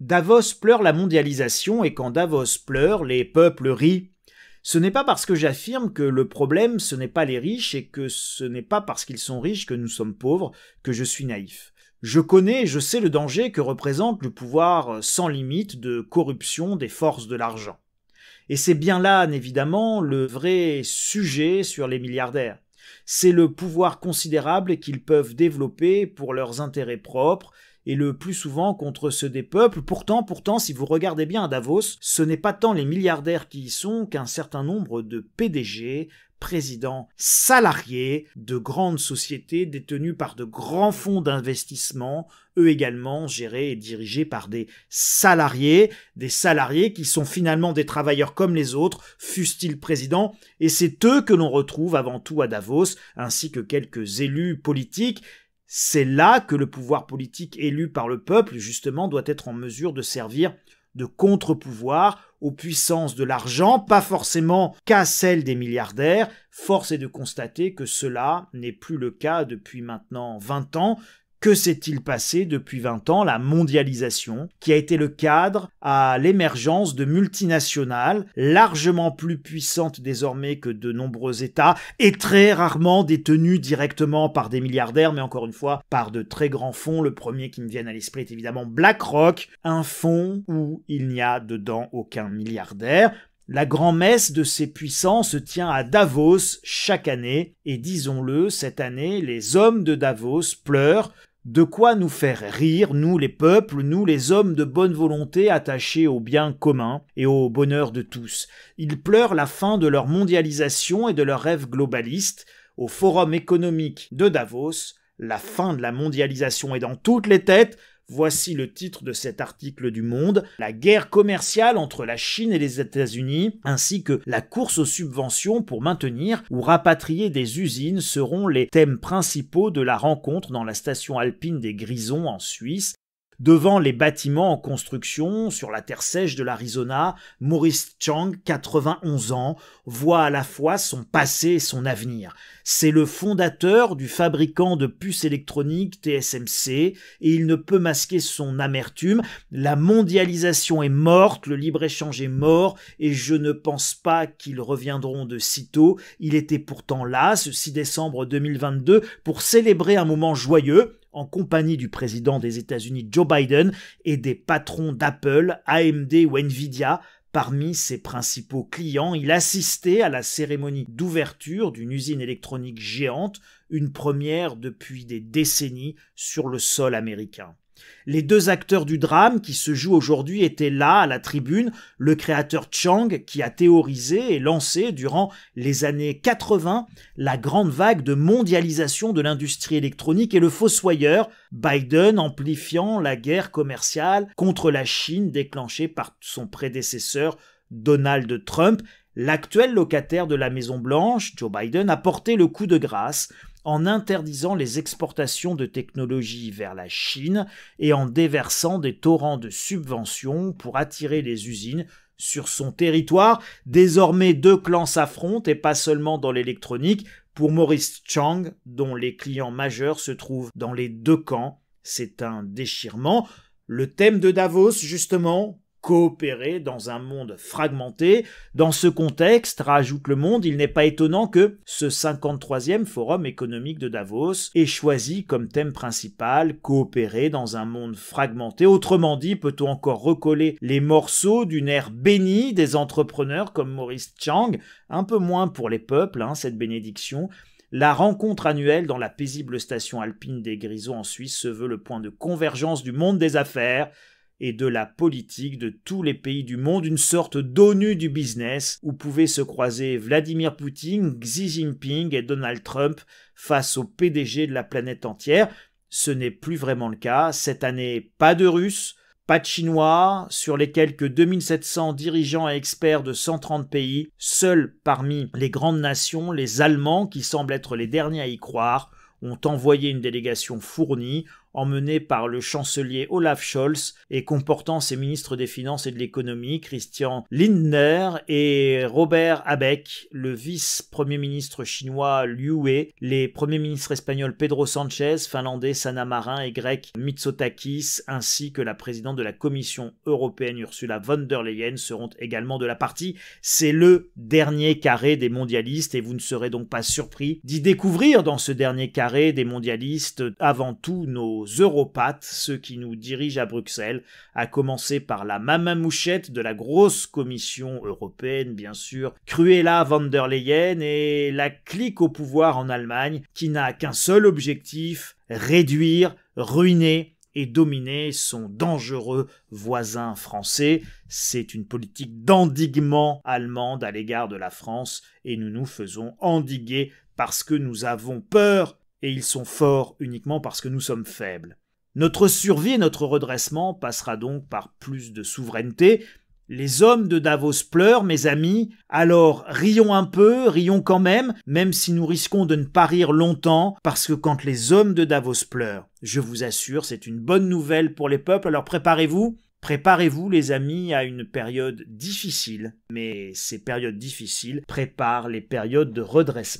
Davos pleure la mondialisation et quand Davos pleure, les peuples rient. Ce n'est pas parce que j'affirme que le problème ce n'est pas les riches et que ce n'est pas parce qu'ils sont riches que nous sommes pauvres que je suis naïf. Je connais je sais le danger que représente le pouvoir sans limite de corruption des forces de l'argent. Et c'est bien là, évidemment, le vrai sujet sur les milliardaires. C'est le pouvoir considérable qu'ils peuvent développer pour leurs intérêts propres, et le plus souvent contre ceux des peuples. Pourtant, pourtant, si vous regardez bien à Davos, ce n'est pas tant les milliardaires qui y sont qu'un certain nombre de PDG, présidents, salariés de grandes sociétés détenues par de grands fonds d'investissement, eux également gérés et dirigés par des salariés, des salariés qui sont finalement des travailleurs comme les autres, fussent-ils présidents, et c'est eux que l'on retrouve avant tout à Davos, ainsi que quelques élus politiques, c'est là que le pouvoir politique élu par le peuple, justement, doit être en mesure de servir de contre-pouvoir aux puissances de l'argent, pas forcément qu'à celles des milliardaires. Force est de constater que cela n'est plus le cas depuis maintenant 20 ans, que s'est-il passé depuis 20 ans La mondialisation, qui a été le cadre à l'émergence de multinationales, largement plus puissantes désormais que de nombreux États, et très rarement détenues directement par des milliardaires, mais encore une fois par de très grands fonds. Le premier qui me vient à l'esprit est évidemment BlackRock, un fonds où il n'y a dedans aucun milliardaire, la grand-messe de ces puissances se tient à Davos chaque année, et disons-le, cette année, les hommes de Davos pleurent de quoi nous faire rire, nous les peuples, nous les hommes de bonne volonté attachés au bien commun et au bonheur de tous. Ils pleurent la fin de leur mondialisation et de leur rêve globaliste. Au Forum économique de Davos, la fin de la mondialisation est dans toutes les têtes, Voici le titre de cet article du Monde, La guerre commerciale entre la Chine et les États-Unis, ainsi que la course aux subventions pour maintenir ou rapatrier des usines seront les thèmes principaux de la rencontre dans la station alpine des Grisons en Suisse Devant les bâtiments en construction sur la terre sèche de l'Arizona, Maurice Chang, 91 ans, voit à la fois son passé et son avenir. C'est le fondateur du fabricant de puces électroniques TSMC et il ne peut masquer son amertume. La mondialisation est morte, le libre-échange est mort et je ne pense pas qu'ils reviendront de sitôt. Il était pourtant là, ce 6 décembre 2022, pour célébrer un moment joyeux, en compagnie du président des États-Unis Joe Biden et des patrons d'Apple, AMD ou Nvidia, Parmi ses principaux clients, il assistait à la cérémonie d'ouverture d'une usine électronique géante, une première depuis des décennies sur le sol américain. Les deux acteurs du drame qui se joue aujourd'hui étaient là, à la tribune, le créateur Chang qui a théorisé et lancé durant les années 80 la grande vague de mondialisation de l'industrie électronique et le fossoyeur Biden amplifiant la guerre commerciale contre la Chine déclenchée par son prédécesseur Donald Trump L'actuel locataire de la Maison Blanche, Joe Biden, a porté le coup de grâce en interdisant les exportations de technologies vers la Chine et en déversant des torrents de subventions pour attirer les usines sur son territoire. Désormais, deux clans s'affrontent et pas seulement dans l'électronique. Pour Maurice Chang, dont les clients majeurs se trouvent dans les deux camps, c'est un déchirement. Le thème de Davos, justement, coopérer dans un monde fragmenté. Dans ce contexte, rajoute le monde, il n'est pas étonnant que ce 53e forum économique de Davos ait choisi comme thème principal coopérer dans un monde fragmenté. Autrement dit, peut-on encore recoller les morceaux d'une ère bénie des entrepreneurs comme Maurice Chang, un peu moins pour les peuples, hein, cette bénédiction, la rencontre annuelle dans la paisible station alpine des Grisons en Suisse se veut le point de convergence du monde des affaires, et de la politique de tous les pays du monde, une sorte d'ONU du business où pouvaient se croiser Vladimir Poutine, Xi Jinping et Donald Trump face au PDG de la planète entière. Ce n'est plus vraiment le cas. Cette année, pas de Russes, pas de Chinois, sur les quelques 2700 dirigeants et experts de 130 pays, seuls parmi les grandes nations, les Allemands, qui semblent être les derniers à y croire, ont envoyé une délégation fournie emmené par le chancelier Olaf Scholz et comportant ses ministres des Finances et de l'Économie, Christian Lindner et Robert Abeck, le vice-premier ministre chinois Liu Wei, les premiers ministres espagnols Pedro Sanchez, finlandais Sanna Marin et grec Mitsotakis, ainsi que la présidente de la Commission européenne Ursula von der Leyen seront également de la partie. C'est le dernier carré des mondialistes et vous ne serez donc pas surpris d'y découvrir dans ce dernier carré des mondialistes avant tout nos aux ceux qui nous dirigent à Bruxelles, à commencer par la maman mouchette de la grosse commission européenne, bien sûr, Cruella von der Leyen et la clique au pouvoir en Allemagne, qui n'a qu'un seul objectif, réduire, ruiner et dominer son dangereux voisin français. C'est une politique d'endiguement allemande à l'égard de la France et nous nous faisons endiguer parce que nous avons peur et ils sont forts uniquement parce que nous sommes faibles. Notre survie et notre redressement passera donc par plus de souveraineté. Les hommes de Davos pleurent, mes amis, alors rions un peu, rions quand même, même si nous risquons de ne pas rire longtemps, parce que quand les hommes de Davos pleurent, je vous assure, c'est une bonne nouvelle pour les peuples, alors préparez-vous, Préparez-vous les amis à une période difficile, mais ces périodes difficiles préparent les périodes de redressement.